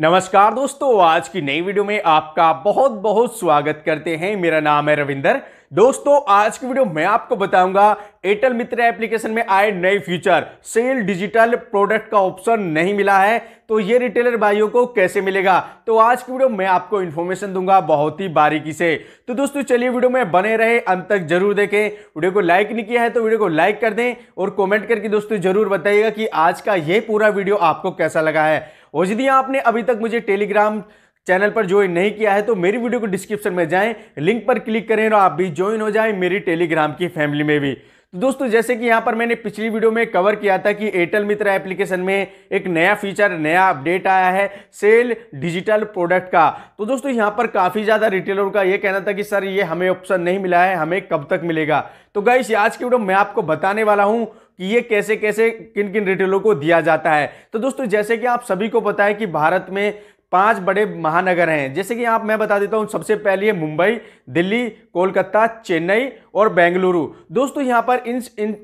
नमस्कार दोस्तों आज की नई वीडियो में आपका बहुत बहुत स्वागत करते हैं मेरा नाम है रविंदर दोस्तों आज की वीडियो मैं आपको बताऊंगा एयरटेल मित्र एप्लीकेशन में आए नए फीचर सेल डिजिटल प्रोडक्ट का ऑप्शन नहीं मिला है तो ये रिटेलर भाइयों को कैसे मिलेगा तो आज की वीडियो मैं आपको इन्फॉर्मेशन दूंगा बहुत ही बारीकी से तो दोस्तों चलिए वीडियो में बने रहे अंत तक जरूर देखें वीडियो को लाइक नहीं किया है तो वीडियो को लाइक कर दें और कॉमेंट करके दोस्तों जरूर बताइएगा कि आज का ये पूरा वीडियो आपको कैसा लगा है और यदि आपने अभी तक मुझे टेलीग्राम चैनल पर ज्वाइन नहीं किया है तो मेरी वीडियो को डिस्क्रिप्शन में जाएं लिंक पर क्लिक करें और आप भी ज्वाइन हो जाएं मेरी टेलीग्राम की फैमिली में भी तो दोस्तों जैसे कि यहां पर मैंने पिछली वीडियो में कवर किया था कि एयरटेल मित्र एप्लीकेशन में एक नया फीचर नया अपडेट आया है सेल डिजिटल प्रोडक्ट का तो दोस्तों यहाँ पर काफ़ी ज़्यादा रिटेलर का ये कहना था कि सर ये हमें ऑप्शन नहीं मिला है हमें कब तक मिलेगा तो गाइस आज की वीडियो मैं आपको बताने वाला हूँ कि ये कैसे कैसे किन किन रिटेलरों को दिया जाता है तो दोस्तों जैसे कि आप सभी को पता है कि भारत में पांच बड़े महानगर हैं जैसे कि आप मैं बता देता हूँ सबसे पहले है मुंबई दिल्ली कोलकाता चेन्नई और बेंगलुरु दोस्तों यहाँ पर इन इन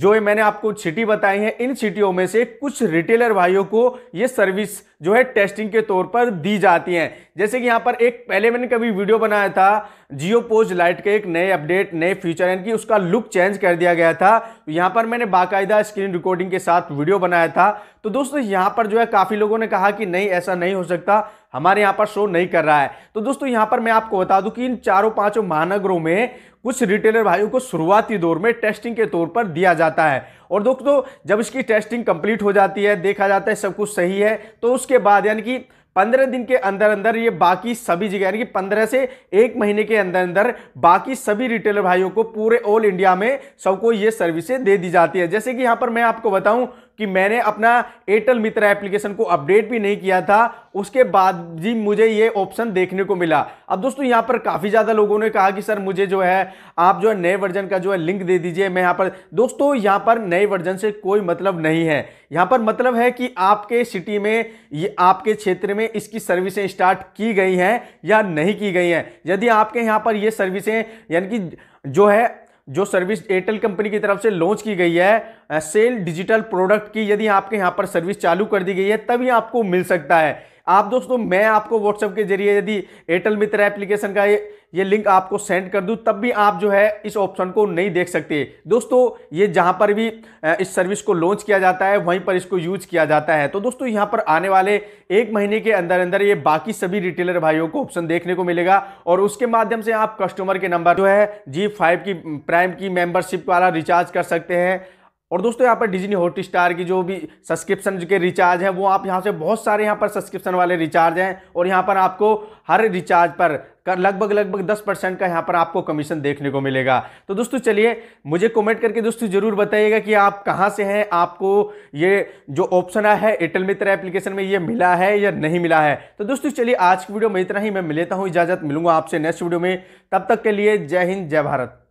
जो है मैंने आपको सिटी बताई है इन सिटियों में से कुछ रिटेलर भाइयों को ये सर्विस जो है टेस्टिंग के तौर पर दी जाती हैं जैसे कि यहाँ पर एक पहले मैंने कभी वीडियो बनाया था जियो पोज लाइट के एक नए अपडेट नए फीचर यानी कि उसका लुक चेंज कर दिया गया था यहाँ पर मैंने बाकायदा स्क्रीन रिकॉर्डिंग के साथ वीडियो बनाया था तो दोस्तों यहाँ पर जो है काफ़ी लोगों ने कहा कि नहीं ऐसा नहीं हो सकता हमारे यहाँ पर शो नहीं कर रहा है तो दोस्तों यहाँ पर मैं आपको बता दूं कि इन चारों पांचों महानगरों में कुछ रिटेलर भाइयों को शुरुआती दौर में टेस्टिंग के तौर पर दिया जाता है और दोस्तों जब इसकी टेस्टिंग कंप्लीट हो जाती है देखा जाता है सब कुछ सही है तो उसके बाद यानी कि पंद्रह दिन के अंदर अंदर ये बाकी सभी जगह यानी कि पंद्रह से एक महीने के अंदर अंदर बाकी सभी रिटेलर भाइयों को पूरे ऑल इंडिया में सबको ये सर्विसें दे दी जाती है जैसे कि यहाँ पर मैं आपको बताऊँ कि मैंने अपना एयरटेल मित्र एप्लीकेशन को अपडेट भी नहीं किया था उसके बाद जी मुझे ये ऑप्शन देखने को मिला अब दोस्तों यहाँ पर काफ़ी ज़्यादा लोगों ने कहा कि सर मुझे जो है आप जो है नए वर्जन का जो है लिंक दे दीजिए मैं यहाँ पर दोस्तों यहाँ पर नए वर्जन से कोई मतलब नहीं है यहाँ पर मतलब है कि आपके सिटी में ये आपके क्षेत्र में इसकी सर्विसें स्टार्ट की गई हैं या नहीं की गई हैं यदि आपके यहाँ पर ये सर्विसें यानी कि जो है जो सर्विस एयरटेल कंपनी की तरफ से लॉन्च की गई है सेल डिजिटल प्रोडक्ट की यदि आपके यहाँ पर सर्विस चालू कर दी गई है तभी आपको मिल सकता है आप दोस्तों मैं आपको व्हाट्सएप के जरिए यदि एयरटेल मित्र एप्लीकेशन का ये लिंक आपको सेंड कर दूँ तब भी आप जो है इस ऑप्शन को नहीं देख सकते दोस्तों ये जहाँ पर भी इस सर्विस को लॉन्च किया जाता है वहीं पर इसको यूज किया जाता है तो दोस्तों यहाँ पर आने वाले एक महीने के अंदर अंदर ये बाकी सभी रिटेलर भाइयों को ऑप्शन देखने को मिलेगा और उसके माध्यम से आप कस्टमर के नंबर जो है जी फाइव की प्राइम की मेंबरशिप वाला रिचार्ज कर सकते हैं और दोस्तों यहाँ पर डिजनी हॉट स्टार की जो भी सब्सक्रिप्शन के रिचार्ज हैं वो आप यहाँ से बहुत सारे यहाँ पर सब्सक्रिप्शन वाले रिचार्ज हैं और यहाँ पर आपको हर रिचार्ज पर का लगभग लगभग दस परसेंट का यहाँ पर आपको कमीशन देखने को मिलेगा तो दोस्तों चलिए मुझे कमेंट करके दोस्तों ज़रूर बताइएगा कि आप कहाँ से हैं आपको ये जो ऑप्शन आया है एयरटेल मित्र एप्लीकेशन में ये मिला है या नहीं मिला है तो दोस्तों चलिए आज की वीडियो में इतना ही मैं मिलता हूँ इजाज़त मिलूंगा आपसे नेक्स्ट वीडियो में तब तक के लिए जय हिंद जय भारत